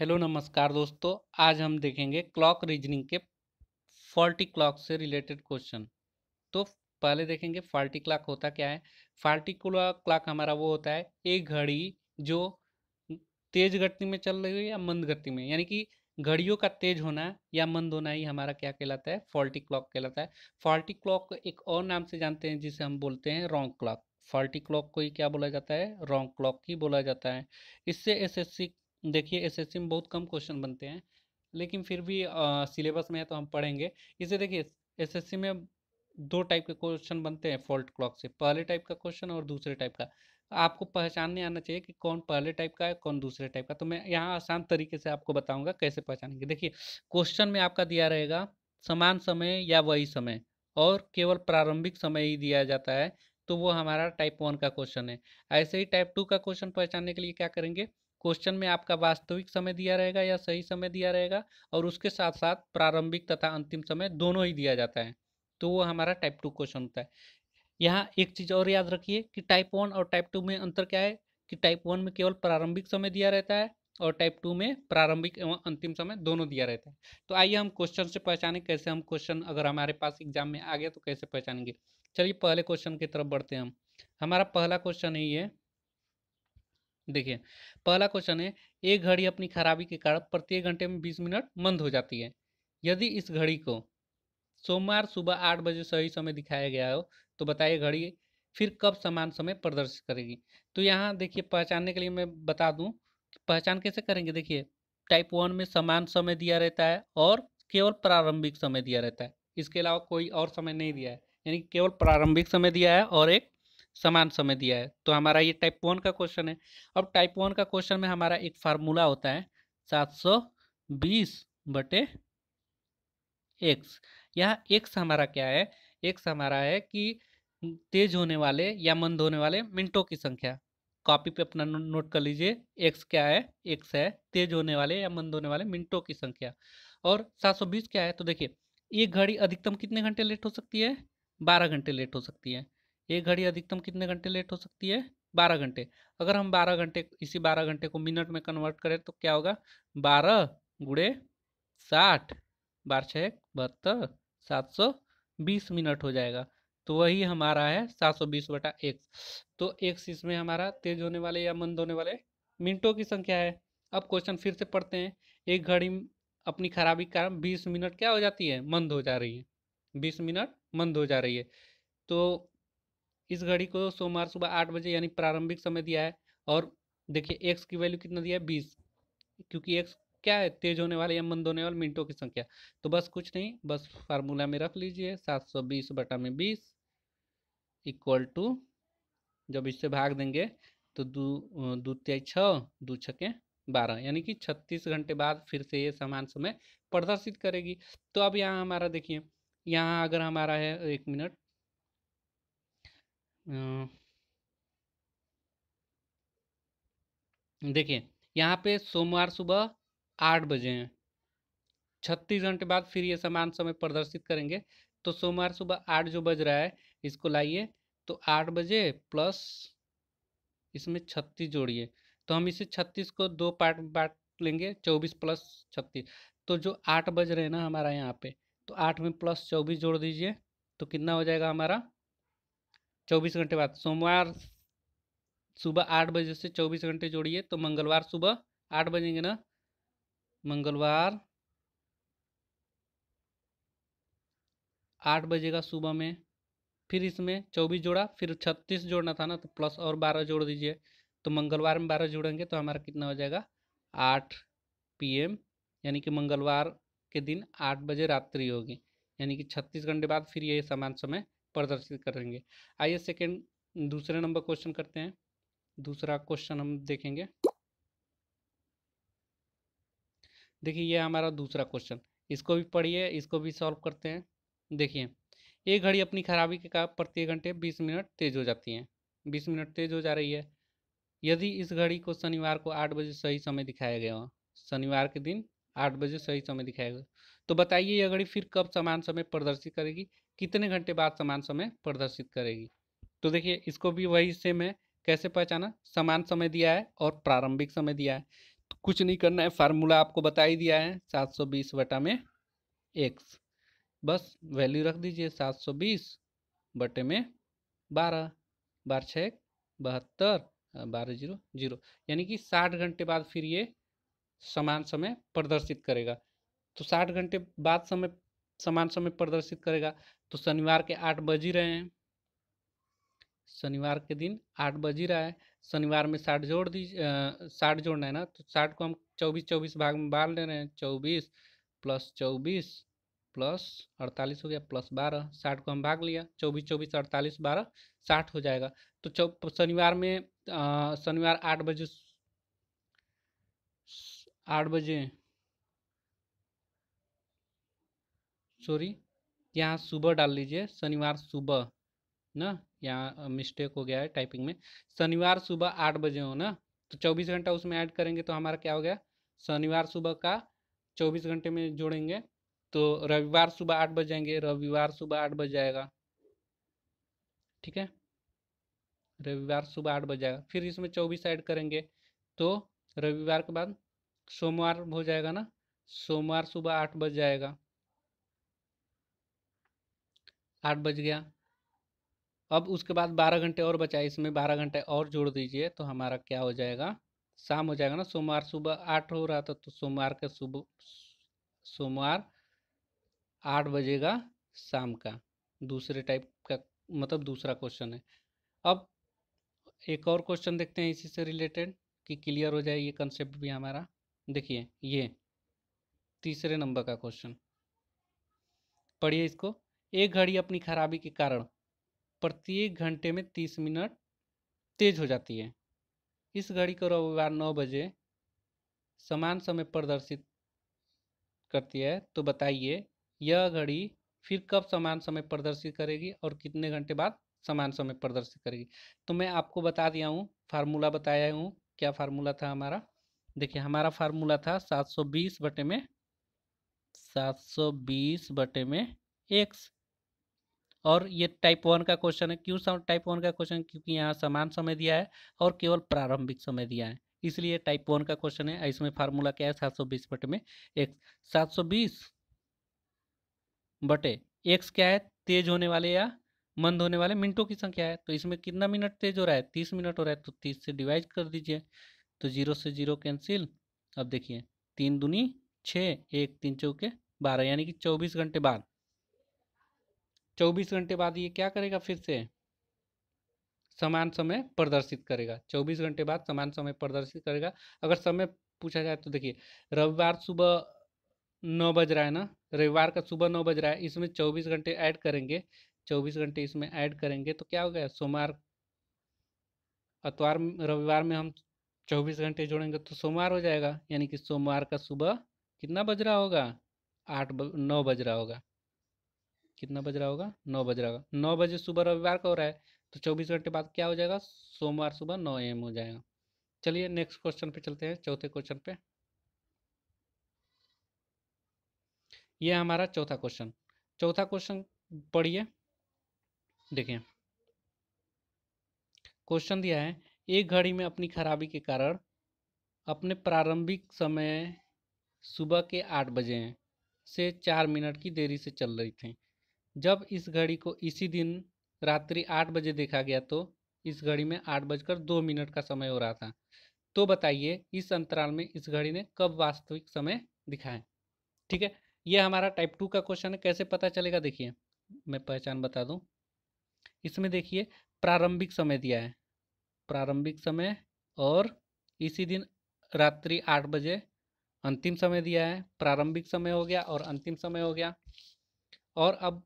hello नमस्कार दोस्तों आज हम देखेंगे क्लॉक रीजनिंग के फॉल्टी क्लॉक से रिलेटेड क्वेश्चन तो पहले देखेंगे फॉल्टी क्लॉक होता क्या है फॉल्टी क्लॉक हमारा वो होता है एक घड़ी जो तेज गति में चल रही है या मंद गति में यानी कि घड़ियों का तेज होना या मंद होना ही हमारा क्या कहलाता है फॉल्टी क्लॉक कहलाता है फॉल्टी क्लॉक एक और नाम से जानते हैं जिसे हम बोलते हैं रॉन्ग क्लॉक फॉल्टी क्लॉक को ही क्या बोला जाता है रॉन्ग क्लॉक ही बोला जाता है इससे एसएससी देखिए एसएससी में बहुत कम क्वेश्चन बनते हैं लेकिन फिर भी सिलेबस में है तो हम पढ़ेंगे इसे देखिए एसएससी में दो टाइप के क्वेश्चन बनते हैं फॉल्ट क्लॉक से पहले टाइप का क्वेश्चन और दूसरे टाइप का आपको पहचानने आना चाहिए कि कौन पहले टाइप का है कौन दूसरे टाइप का तो मैं यहाँ आसान तरीके से आपको बताऊंगा कैसे पहचानेंगे देखिए क्वेश्चन में आपका दिया रहेगा समान समय या वही समय और केवल प्रारंभिक समय ही दिया जाता है तो वो हमारा टाइप वन का क्वेश्चन है ऐसे ही टाइप टू का क्वेश्चन पहचानने के लिए क्या करेंगे क्वेश्चन में आपका वास्तविक समय दिया रहेगा या सही समय दिया रहेगा और उसके साथ साथ प्रारंभिक तथा अंतिम समय दोनों ही दिया जाता है तो वो हमारा टाइप टू क्वेश्चन होता है यहाँ एक चीज़ और याद रखिए कि टाइप वन और टाइप टू में अंतर क्या है कि टाइप वन में केवल प्रारंभिक समय दिया रहता है और टाइप टू में प्रारंभिक एवं अंतिम समय दोनों दिया रहता है तो आइए हम क्वेश्चन से पहचाने कैसे हम क्वेश्चन अगर हमारे पास एग्जाम में आ गया तो कैसे पहचानेंगे चलिए पहले क्वेश्चन की तरफ बढ़ते हैं हम हमारा पहला क्वेश्चन यही है देखिए पहला क्वेश्चन है एक घड़ी अपनी खराबी के कारण प्रत्येक घंटे में बीस मिनट मंद हो जाती है यदि इस घड़ी को सोमवार सुबह आठ बजे सही समय दिखाया गया हो तो बताइए घड़ी फिर कब समान समय प्रदर्शित करेगी तो यहाँ देखिए पहचानने के लिए मैं बता दूँ पहचान कैसे करेंगे देखिए टाइप वन में समान समय दिया रहता है और केवल प्रारंभिक समय दिया रहता है इसके अलावा कोई और समय नहीं दिया है यानी केवल प्रारंभिक समय दिया है और एक समान समय दिया है तो हमारा ये टाइप वन का क्वेश्चन है अब टाइप वन का क्वेश्चन में हमारा एक फार्मूला होता है सात सौ बीस बटे एक्स यहाँ एक्स हमारा क्या है एक्स हमारा है कि तेज होने वाले या मंद होने वाले मिनटों की संख्या कॉपी पे अपना नोट कर लीजिए एक्स क्या है एक्स है तेज होने वाले या मंद होने वाले मिनटों की संख्या और बीस क्या है तो देखिए एक घड़ी अधिकतम कितने घंटे लेट हो सकती है बारह घंटे लेट हो सकती है एक घड़ी अधिकतम कितने घंटे लेट हो सकती है बारह घंटे अगर हम बारह घंटे इसी बारह घंटे को मिनट में कन्वर्ट करें तो क्या होगा बारह गुड़े साठ बार छः बहत्तर सात सौ बीस मिनट हो जाएगा तो वही हमारा है सात सौ बीस बटा एक तो एक्स इसमें हमारा तेज होने वाले या मंद होने वाले मिनटों की संख्या है अब क्वेश्चन फिर से पढ़ते हैं एक घड़ी अपनी खराबी के कारण बीस मिनट क्या हो जाती है मंद हो जा रही है बीस मिनट मंद हो जा रही है तो इस घड़ी को सोमवार सुबह आठ बजे यानी प्रारंभिक समय दिया है और देखिए एक्स की वैल्यू कितना दिया है बीस क्योंकि एक्स क्या है तेज होने वाले या मंद होने वाले मिनटों की संख्या तो बस कुछ नहीं बस फार्मूला में रख लीजिए सात सौ बीस बटा में बीस इक्वल टू जब इससे भाग देंगे तो दो दू त्याई छः दो छके बारह यानी कि छत्तीस घंटे बाद फिर से ये समान समय प्रदर्शित करेगी तो अब यहाँ हमारा देखिए यहाँ अगर हमारा है एक मिनट देखिए यहाँ पे सोमवार सुबह आठ बजे हैं छत्तीस घंटे बाद फिर ये समान समय प्रदर्शित करेंगे तो सोमवार सुबह आठ जो बज रहा है इसको लाइए तो आठ बजे प्लस इसमें छत्तीस जोड़िए तो हम इसे छत्तीस को दो पार्ट बांट लेंगे चौबीस प्लस छत्तीस तो जो आठ बज रहे हैं ना हमारा यहाँ पे तो आठ में प्लस चौबीस जोड़ दीजिए तो कितना हो जाएगा हमारा चौबीस घंटे बाद सोमवार सुबह आठ बजे से चौबीस घंटे जोड़िए तो मंगलवार सुबह आठ बजेंगे ना मंगलवार आठ बजेगा सुबह में फिर इसमें चौबीस जोड़ा फिर छत्तीस जोड़ना था ना तो प्लस और बारह जोड़ दीजिए तो मंगलवार में बारह जोड़ेंगे तो हमारा कितना हो जाएगा आठ पीएम यानी कि मंगलवार के दिन आठ बजे रात्रि होगी यानी कि छत्तीस घंटे बाद फिर ये समान समय प्रदर्शित करेंगे आइए सेकेंड दूसरे नंबर क्वेश्चन करते हैं दूसरा क्वेश्चन हम देखेंगे देखिए यह हमारा दूसरा क्वेश्चन इसको भी पढ़िए इसको भी सॉल्व करते हैं देखिए एक घड़ी अपनी खराबी के कारण प्रति घंटे बीस मिनट तेज हो जाती है बीस मिनट तेज हो जा रही है यदि इस घड़ी को शनिवार को आठ बजे सही समय दिखाया गया हो शनिवार के दिन आठ बजे सही समय दिखाएगा तो बताइए यह घड़ी फिर कब समान समय प्रदर्शित करेगी कितने घंटे बाद समान समय प्रदर्शित करेगी तो देखिए इसको भी वही से मैं कैसे पहचाना समान समय दिया है और प्रारंभिक समय दिया है तो कुछ नहीं करना है फार्मूला आपको बता ही दिया है सात सौ बीस बटा में एक्स बस वैल्यू रख दीजिए सात सौ बीस बटे में बारह बारह छः बहत्तर बारह जीरो जीरो यानी कि साठ घंटे बाद फिर ये समान समय प्रदर्शित करेगा तो साठ घंटे बाद समय समान समय प्रदर्शित करेगा तो शनिवार के आठ बज ही रहे हैं शनिवार के दिन आठ बज ही रहा है शनिवार में साठ जोड़ दीजिए साठ जोड़ना है ना तो साठ को हम चौबीस चौबीस भाग में बांट ले रहे हैं चौबीस प्लस चौबीस प्लस अड़तालीस हो गया प्लस बारह साठ को हम भाग लिया चौबीस चौबीस अड़तालीस बारह साठ हो जाएगा तो शनिवार में शनिवार आठ बजे आठ बजे सॉरी यहाँ सुबह डाल लीजिए शनिवार सुबह ना यहाँ मिस्टेक हो गया है टाइपिंग में शनिवार सुबह आठ बजे हो ना तो चौबीस घंटा उसमें ऐड करेंगे तो हमारा क्या हो गया शनिवार सुबह का चौबीस घंटे में जोड़ेंगे तो रविवार सुबह आठ बज जाएंगे रविवार सुबह आठ बज जाएगा ठीक है रविवार सुबह आठ बज जाएगा फिर इसमें चौबीस ऐड करेंगे तो रविवार के बाद सोमवार हो जाएगा ना सोमवार सुबह आठ बज जाएगा आठ बज गया अब उसके बाद बारह घंटे और बचा इसमें बारह घंटे और जोड़ दीजिए तो हमारा क्या हो जाएगा शाम हो जाएगा ना सोमवार सुबह आठ हो रहा था तो सोमवार का सुबह सोमवार आठ बजेगा शाम का दूसरे टाइप का मतलब दूसरा क्वेश्चन है अब एक और क्वेश्चन देखते हैं इसी से रिलेटेड कि क्लियर हो जाए ये कंसेप्ट भी हमारा देखिए ये तीसरे नंबर का क्वेश्चन पढ़िए इसको एक घड़ी अपनी खराबी के कारण प्रत्येक घंटे में तीस मिनट तेज हो जाती है इस घड़ी को रविवार नौ बजे समान समय प्रदर्शित करती है तो बताइए यह घड़ी फिर कब समान समय प्रदर्शित करेगी और कितने घंटे बाद समान समय प्रदर्शित करेगी तो मैं आपको बता दिया हूँ फार्मूला बताया हूँ क्या फार्मूला था हमारा देखिए हमारा फार्मूला था 720 बटे में 720 बटे में एक्स और ये टाइप वन का क्वेश्चन है क्यों टाइप वन का क्वेश्चन क्योंकि यहाँ समान समय दिया है और केवल प्रारंभिक समय दिया है इसलिए टाइप वन का क्वेश्चन है इसमें फार्मूला क्या है सात सौ बीस बटे में एक्स सात सौ बीस बटे एक्स क्या है तेज होने वाले या मंद होने वाले मिनटों की संख्या है तो इसमें कितना मिनट तेज हो रहा है तीस मिनट हो रहा है तो तीस से डिवाइड कर दीजिए तो जीरो से जीरो कैंसिल अब देखिए तीन दूनी छः एक तीन चौके बारह यानी कि चौबीस घंटे बाद चौबीस घंटे बाद ये क्या करेगा फिर से समान समय प्रदर्शित करेगा चौबीस घंटे बाद समान समय प्रदर्शित करेगा अगर समय पूछा जाए तो देखिए रविवार सुबह नौ बज रहा है ना रविवार का सुबह नौ बज रहा है इसमें चौबीस घंटे ऐड करेंगे चौबीस घंटे इसमें ऐड करेंगे तो क्या हो गया सोमवार अतवार रविवार में हम चौबीस घंटे जोड़ेंगे तो सोमवार हो जाएगा यानी कि सोमवार का सुबह कितना बज रहा होगा आठ ब, नौ बज रहा होगा कितना बज रहा होगा नौ बज रहा होगा नौ बजे सुबह रविवार का हो रहा है तो चौबीस घंटे बाद क्या हो जाएगा सोमवार सुबह नौ एम हो जाएगा चलिए नेक्स्ट क्वेश्चन पे चलते हैं चौथे क्वेश्चन पे ये हमारा चौथा क्वेश्चन चौथा क्वेश्चन पढ़िए देखिए क्वेश्चन दिया है एक घड़ी में अपनी खराबी के कारण अपने प्रारंभिक समय सुबह के आठ बजे से चार मिनट की देरी से चल रही थी जब इस घड़ी को इसी दिन रात्रि आठ बजे देखा गया तो इस घड़ी में आठ बजकर दो मिनट का समय हो रहा था तो बताइए इस अंतराल में इस घड़ी ने कब वास्तविक समय दिखाया ठीक है ये हमारा टाइप टू का क्वेश्चन है कैसे पता चलेगा देखिए मैं पहचान बता दूं इसमें देखिए प्रारंभिक समय दिया है प्रारंभिक समय और इसी दिन रात्रि आठ बजे अंतिम समय दिया है प्रारंभिक समय हो गया और अंतिम समय हो गया और अब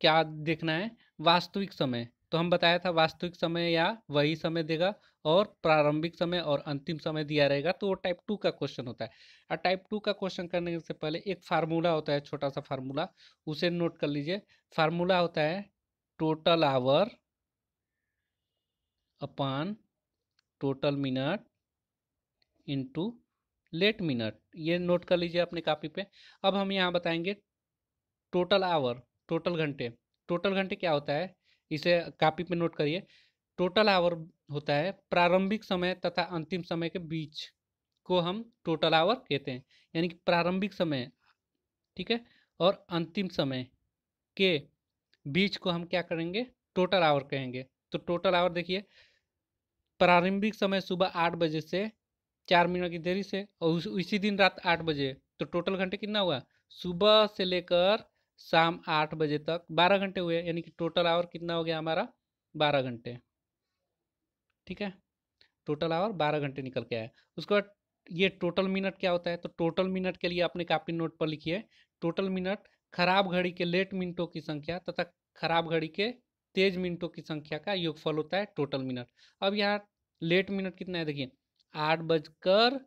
क्या देखना है वास्तविक समय तो हम बताया था वास्तविक समय या वही समय देगा और प्रारंभिक समय और अंतिम समय दिया रहेगा तो वो टाइप टू का क्वेश्चन होता है और टाइप टू का क्वेश्चन करने से पहले एक फार्मूला होता है छोटा सा फार्मूला उसे नोट कर लीजिए फार्मूला होता है total hour upon total minute into late minute ये नोट कर लीजिए अपने कापी पे अब हम यहाँ बताएंगे टोटल आवर टोटल घंटे टोटल घंटे क्या होता है इसे कापी पे नोट करिए टोटल आवर होता है प्रारंभिक समय तथा अंतिम समय के बीच को हम टोटल आवर कहते हैं यानी कि प्रारंभिक समय ठीक है और अंतिम समय के बीच को हम क्या करेंगे टोटल आवर कहेंगे तो टोटल आवर देखिए प्रारंभिक समय सुबह आठ बजे से चार मिनट की देरी से और उस, उसी दिन रात आठ बजे तो टोटल घंटे कितना हुआ सुबह से लेकर शाम आठ बजे तक बारह घंटे हुए यानी कि टोटल आवर कितना हो गया हमारा बारह घंटे ठीक है टोटल आवर बारह घंटे निकल के आया उसके बाद ये टोटल मिनट क्या होता है तो टोटल मिनट के लिए अपने कापी नोट पर लिखिए टोटल मिनट खराब घड़ी के लेट मिनटों की संख्या तथा खराब घड़ी के तेज मिनटों की संख्या का योगफल होता है टोटल मिनट अब यहाँ लेट मिनट कितना है देखिए आठ बजकर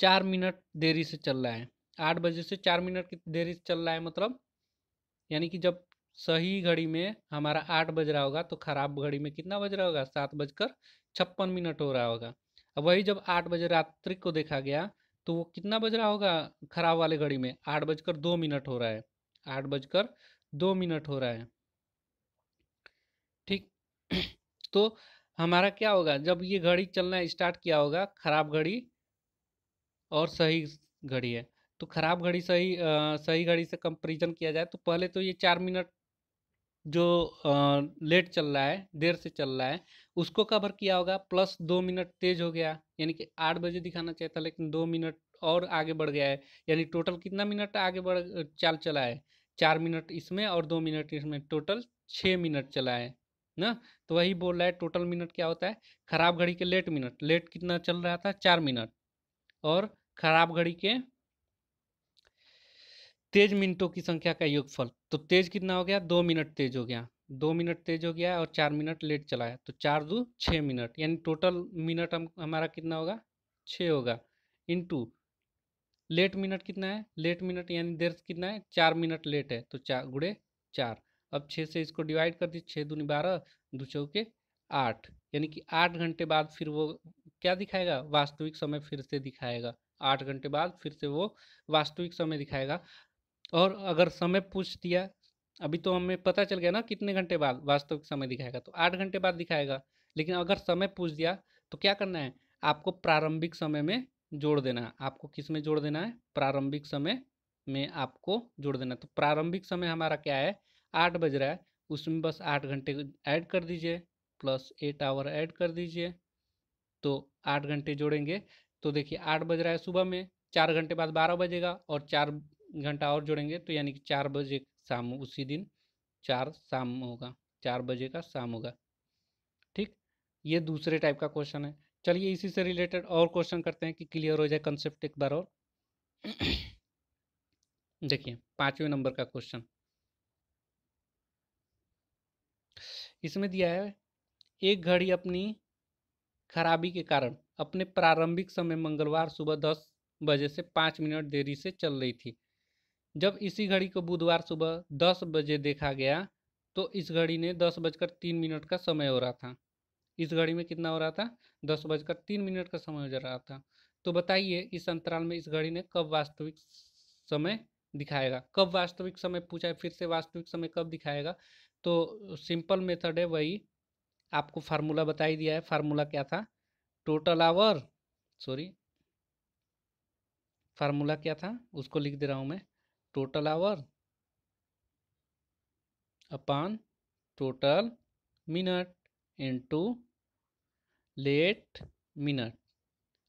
चार मिनट देरी से चल रहा है आठ बजे से चार मिनट की देरी से चल रहा है मतलब यानी कि जब सही घड़ी में हमारा आठ बज रहा होगा तो खराब घड़ी में कितना बज रहा होगा सात बजकर छप्पन मिनट हो रहा होगा अब वही जब आठ बजे रात्रि को देखा गया तो वो कितना बज रहा होगा खराब वाले घड़ी में आठ बजकर दो मिनट हो रहा है आठ बजकर दो मिनट हो रहा है तो हमारा क्या होगा जब ये घड़ी चलना स्टार्ट किया होगा खराब घड़ी और सही घड़ी है तो खराब घड़ी सही आ, सही घड़ी से कंपेरिजन किया जाए तो पहले तो ये चार मिनट जो आ, लेट चल रहा है देर से चल रहा है उसको कवर किया होगा प्लस दो मिनट तेज हो गया यानी कि आठ बजे दिखाना चाहिए था लेकिन दो मिनट और आगे बढ़ गया है यानी टोटल कितना मिनट आगे बढ़ चाल चला है चार मिनट इसमें और दो मिनट इसमें टोटल छः मिनट चला है ना तो वही बोल रहा है टोटल मिनट क्या होता है खराब घड़ी के लेट मिनट लेट कितना चल रहा था चार मिनट और खराब घड़ी के तेज मिनटों की संख्या का योगफल तो तेज कितना हो गया दो मिनट तेज हो गया दो मिनट तेज हो गया और चार मिनट लेट चलाया तो चार दो छः मिनट यानी टोटल मिनट हम हमारा कितना होगा छः होगा इंटू लेट मिनट कितना है लेट मिनट यानी देर कितना है चार मिनट लेट है तो चार गुड़े चार अब छः से इसको डिवाइड कर दीजिए छः दूनी बारह दो चौके आठ यानी कि आठ घंटे बाद फिर वो क्या दिखाएगा वास्तविक समय फिर से दिखाएगा आठ घंटे बाद फिर से वो वास्तविक समय दिखाएगा और अगर समय पूछ दिया अभी तो हमें पता चल गया ना कितने घंटे बाद वास्तविक समय दिखाएगा तो आठ घंटे बाद दिखाएगा लेकिन अगर समय पूछ दिया तो क्या करना है आपको प्रारंभिक समय में जोड़ देना है आपको किस में जोड़ देना है प्रारंभिक समय में आपको जोड़ देना है तो प्रारंभिक समय हमारा क्या है आठ बज रहा है उसमें बस आठ घंटे ऐड कर दीजिए प्लस एट आवर ऐड कर दीजिए तो आठ घंटे जोड़ेंगे तो देखिए आठ बज रहा है सुबह में चार घंटे बाद बारह बजेगा और चार घंटा और जोड़ेंगे तो यानी कि चार बजे शाम उसी दिन चार शाम होगा चार बजे का शाम होगा ठीक ये दूसरे टाइप का क्वेश्चन है चलिए इसी से रिलेटेड और क्वेश्चन करते हैं कि क्लियर हो जाए कंसेप्ट एक बार और देखिए पाँचवें नंबर का क्वेश्चन इसमें दिया है एक घड़ी अपनी खराबी के कारण अपने प्रारंभिक समय मंगलवार सुबह दस बजे से पाँच मिनट देरी से चल रही थी जब इसी घड़ी को बुधवार सुबह दस बजे देखा गया तो इस घड़ी ने दस बजकर तीन मिनट का समय हो रहा था इस घड़ी में कितना हो रहा था दस बजकर तीन मिनट का समय हो जा रहा था तो बताइए इस अंतराल में इस घड़ी ने कब वास्तविक समय दिखाएगा कब वास्तविक समय पूछा है फिर से वास्तविक समय कब दिखाएगा तो सिंपल मेथड है वही आपको फार्मूला बता ही दिया है फार्मूला क्या था टोटल आवर सॉरी फार्मूला क्या था उसको लिख दे रहा हूँ मैं total hour upon total minute into late minute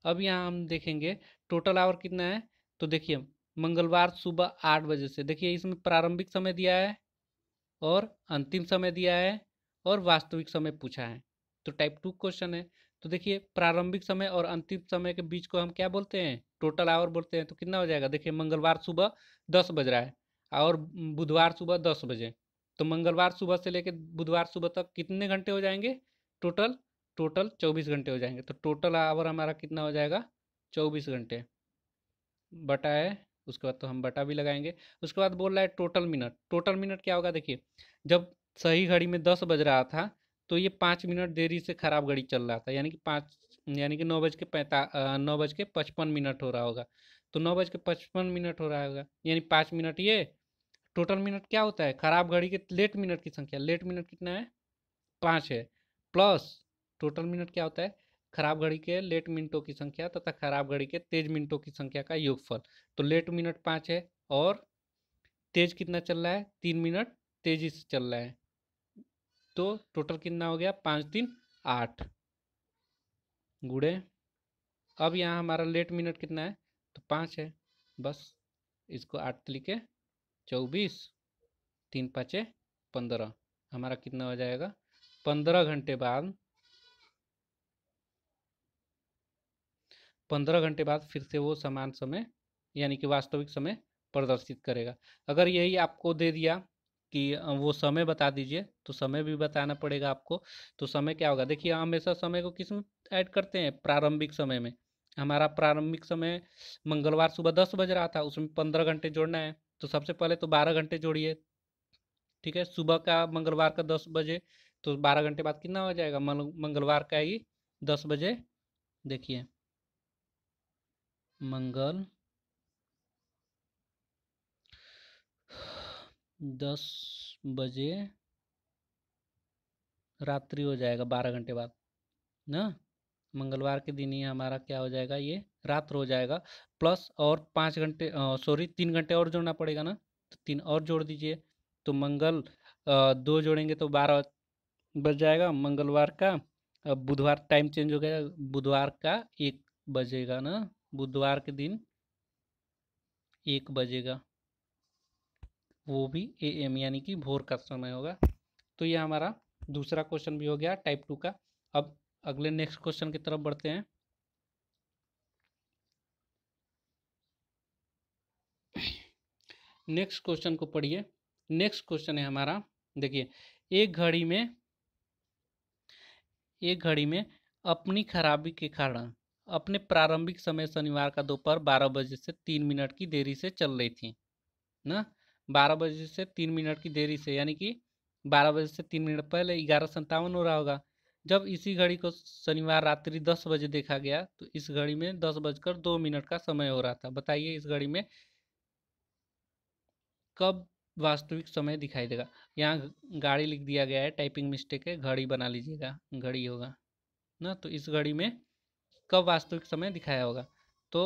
अब यहाँ हम देखेंगे टोटल आवर कितना है तो देखिए मंगलवार सुबह आठ बजे से देखिए इसमें प्रारंभिक समय दिया है और अंतिम समय दिया है और वास्तविक समय पूछा है तो टाइप टू क्वेश्चन है तो देखिए प्रारंभिक समय और अंतिम समय के बीच को हम क्या बोलते हैं टोटल आवर बोलते हैं तो कितना हो जाएगा देखिए मंगलवार सुबह दस बज रहा है और बुधवार सुबह दस बजे तो मंगलवार सुबह से लेकर बुधवार सुबह तक कितने घंटे हो जाएंगे टोटल टोटल चौबीस घंटे हो जाएंगे तो टोटल आवर हमारा कितना हो जाएगा चौबीस घंटे बटा है उसके बाद तो हम बटा भी लगाएंगे उसके बाद बोल रहा है टोटल मिनट टोटल मिनट क्या होगा देखिए जब सही घड़ी में दस बज रहा था तो ये पाँच मिनट देरी से खराब घड़ी चल रहा था यानी कि पाँच यानी कि नौ बज के पैंता नौ बज के पचपन मिनट हो रहा होगा तो नौ बज के पचपन मिनट हो रहा होगा यानी पाँच मिनट ये टोटल मिनट क्या होता है खराब घड़ी के लेट मिनट की संख्या लेट मिनट कितना है पाँच है प्लस टोटल मिनट क्या होता है खराब घड़ी के लेट मिनटों की संख्या तथा खराब घड़ी के तेज मिनटों की संख्या का योगफल तो लेट मिनट पाँच है और तेज कितना चल रहा है तीन मिनट तेजी से चल रहा है तो टोटल कितना हो गया पाँच तीन आठ गुड़े अब यहाँ हमारा लेट मिनट कितना है तो पाँच है बस इसको आठ लिखे चौबीस तीन पाँच पंद्रह हमारा कितना हो जाएगा पंद्रह घंटे बाद पंद्रह घंटे बाद फिर से वो समान समय यानी कि वास्तविक समय प्रदर्शित करेगा अगर यही आपको दे दिया कि वो समय बता दीजिए तो समय भी बताना पड़ेगा आपको तो समय क्या होगा देखिए हमेशा समय को किस ऐड करते हैं प्रारंभिक समय में हमारा प्रारंभिक समय मंगलवार सुबह दस बज रहा था उसमें पंद्रह घंटे जोड़ना है तो सबसे पहले तो बारह घंटे जोड़िए ठीक है सुबह का मंगलवार का दस बजे तो बारह घंटे बाद कितना हो जाएगा मंगलवार का ही दस बजे देखिए मंगल दस बजे रात्रि हो जाएगा बारह घंटे बाद ना मंगलवार के दिन ही हमारा क्या हो जाएगा ये रात्र हो जाएगा प्लस और पाँच घंटे सॉरी तीन घंटे और जोड़ना पड़ेगा ना तो तीन और जोड़ दीजिए तो मंगल आ, दो जोड़ेंगे तो बारह बज जाएगा मंगलवार का बुधवार टाइम चेंज हो गया बुधवार का एक बजेगा ना बुधवार के दिन एक बजेगा वो भी ए एम यानी कि भोर का समय होगा तो यह हमारा दूसरा क्वेश्चन भी हो गया टाइप टू का अब अगले नेक्स्ट क्वेश्चन की तरफ बढ़ते हैं नेक्स्ट क्वेश्चन को पढ़िए नेक्स्ट क्वेश्चन है हमारा देखिए एक घड़ी में एक घड़ी में अपनी खराबी के कारण अपने प्रारंभिक समय शनिवार का दोपहर बारह बजे से तीन मिनट की देरी से चल रही थी ना बारह बजे से तीन मिनट की देरी से यानी कि बारह बजे से तीन मिनट पहले ग्यारह संतावन हो रहा होगा जब इसी घड़ी को शनिवार रात्रि दस बजे देखा गया तो इस घड़ी में दस बजकर दो मिनट का समय हो रहा था बताइए इस घड़ी में कब वास्तविक समय दिखाई देगा यहाँ गाड़ी लिख दिया गया है टाइपिंग मिस्टेक है घड़ी बना लीजिएगा घड़ी होगा ना तो इस घड़ी में कब वास्तविक समय दिखाया होगा तो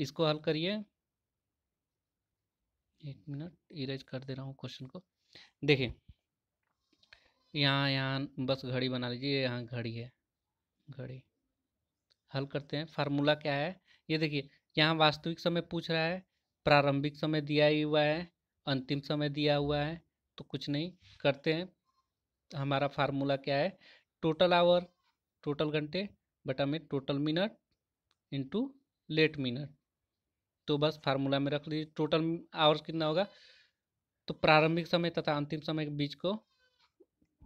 इसको हल करिए एक मिनट इरेज कर दे रहा हूँ क्वेश्चन को देखिए यहाँ यहाँ बस घड़ी बना लीजिए यहाँ घड़ी है घड़ी हल करते हैं फार्मूला क्या है ये देखिए यहाँ वास्तविक समय पूछ रहा है प्रारंभिक समय दिया ही हुआ है अंतिम समय दिया हुआ है तो कुछ नहीं करते हैं हमारा फार्मूला क्या है टोटल आवर टोटल घंटे बटा में total minute into late minute तो बस फार्मूला में रख लीजिए टोटल आवर्स कितना होगा तो प्रारंभिक समय तथा अंतिम समय के बीच को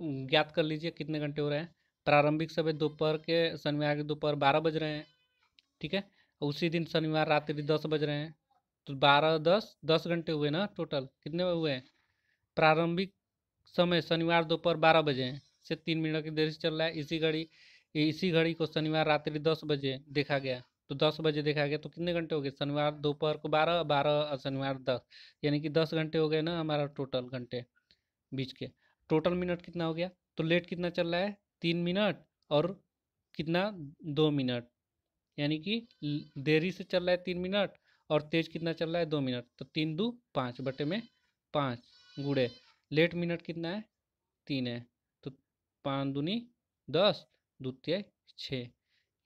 ज्ञात कर लीजिए कितने घंटे हो रहे हैं प्रारंभिक समय दोपहर के शनिवार के दोपहर बारह बज रहे हैं ठीक है उसी दिन शनिवार रात्रि दस बज रहे हैं तो बारह दस दस घंटे हुए ना टोटल कितने हुए हैं प्रारंभिक समय शनिवार दोपहर बारह बजे से तीन मिनट की देरी से चल रहा है इसी घड़ी इसी घड़ी को शनिवार रात्रि दस बजे देखा गया तो दस बजे देखा गया तो कितने घंटे हो गए शनिवार दोपहर को बारह बारह और शनिवार दस यानी कि दस घंटे हो गए ना हमारा टोटल घंटे बीच के टोटल मिनट कितना हो गया तो लेट कितना चल रहा है तीन मिनट और कितना दो मिनट यानी कि देरी से चल रहा है तीन मिनट और तेज कितना चल रहा है दो मिनट तो तीन दो पाँच बटे में पाँच गुड़े लेट मिनट कितना है तीन है तो पाँच दूनी दस द्वितीय छः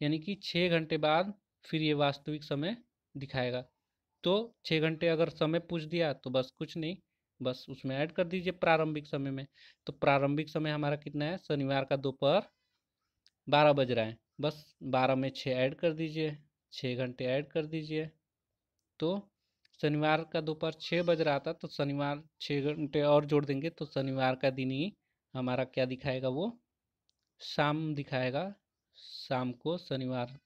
यानी कि छः घंटे बाद फिर ये वास्तविक समय दिखाएगा तो छः घंटे अगर समय पूछ दिया तो बस कुछ नहीं बस उसमें ऐड कर दीजिए प्रारंभिक समय में तो प्रारंभिक समय हमारा कितना है शनिवार का दोपहर बारह बज रहा है बस बारह में छः ऐड कर दीजिए छः घंटे ऐड कर दीजिए तो शनिवार का दोपहर छः बज रहा था तो शनिवार छः घंटे और जोड़ देंगे तो शनिवार का दिन ही हमारा क्या दिखाएगा वो शाम दिखाएगा शाम को शनिवार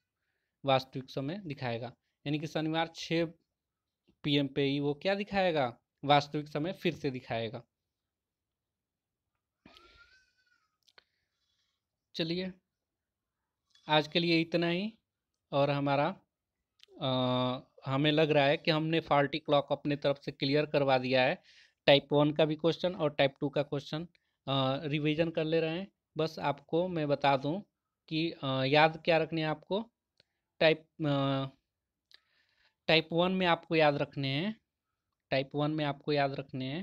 वास्तविक समय दिखाएगा यानी कि शनिवार छः पीएम पे ही वो क्या दिखाएगा वास्तविक समय फिर से दिखाएगा चलिए आज के लिए इतना ही और हमारा आ, हमें लग रहा है कि हमने फॉल्टी क्लॉक अपने तरफ से क्लियर करवा दिया है टाइप वन का भी क्वेश्चन और टाइप टू का क्वेश्चन रिवीजन कर ले रहे हैं बस आपको मैं बता दूं कि याद क्या रखने हैं आपको टाइप टाइप वन में आपको याद रखने हैं टाइप वन में आपको याद रखने हैं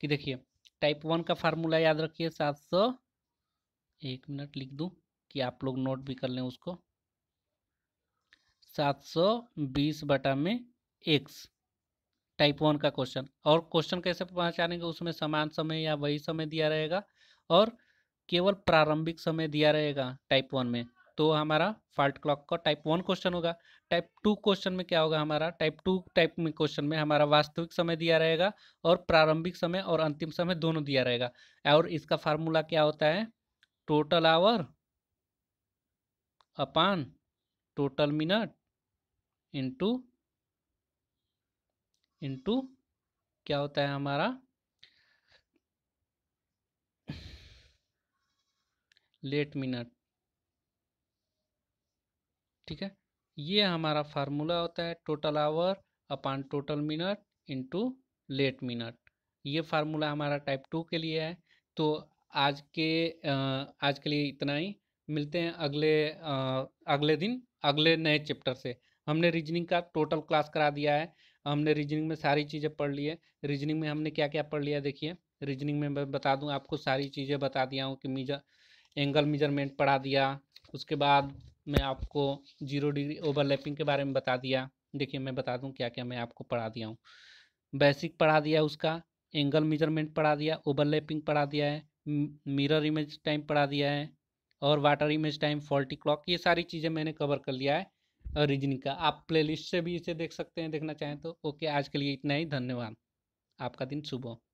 कि देखिए टाइप वन का फार्मूला याद रखिए सात सौ एक मिनट लिख दूं कि आप लोग नोट भी कर लें उसको सात सौ बीस बटा में एक्स टाइप वन का क्वेश्चन और क्वेश्चन कैसे पहचानेंगे उसमें समान समय या वही समय दिया रहेगा और केवल प्रारंभिक समय दिया रहेगा टाइप वन में तो हमारा फॉल्ट क्लॉक का टाइप वन क्वेश्चन होगा टाइप टू क्वेश्चन में क्या होगा हमारा टाइप टू टाइप में क्वेश्चन में हमारा वास्तविक समय दिया रहेगा और प्रारंभिक समय और अंतिम समय दोनों दिया रहेगा और इसका फार्मूला क्या होता है total hour upon total minute into into क्या होता है हमारा लेट मिनट ठीक है ये हमारा फार्मूला होता है total hour upon total minute into late minute ये फार्मूला हमारा टाइप टू के लिए है तो आज के आज के लिए इतना ही मिलते हैं अगले अगले दिन अगले नए चैप्टर से हमने रीजनिंग का टोटल क्लास करा दिया है हमने रीजनिंग में सारी चीज़ें पढ़ ली है रीजनिंग में हमने क्या क्या पढ़ लिया देखिए रीजनिंग में मैं बता दूं आपको सारी चीज़ें बता दिया हूँ कि मीजा एंगल मेजरमेंट पढ़ा दिया उसके बाद मैं आपको जीरो डिग्री ओवरलैपिंग के बारे में बता दिया देखिए मैं बता दूं क्या क्या मैं आपको पढ़ा दिया हूँ बेसिक पढ़ा दिया उसका एंगल मेजरमेंट पढ़ा दिया ओवरलैपिंग पढ़ा दिया है मिरर इमेज टाइम पढ़ा दिया है और water image time faulty clock ये सारी चीज़ें मैंने कवर कर लिया है रीजनिंग का आप प्लेलिस्ट से भी इसे देख सकते हैं देखना चाहें तो ओके आज के लिए इतना ही धन्यवाद आपका दिन शुभ हो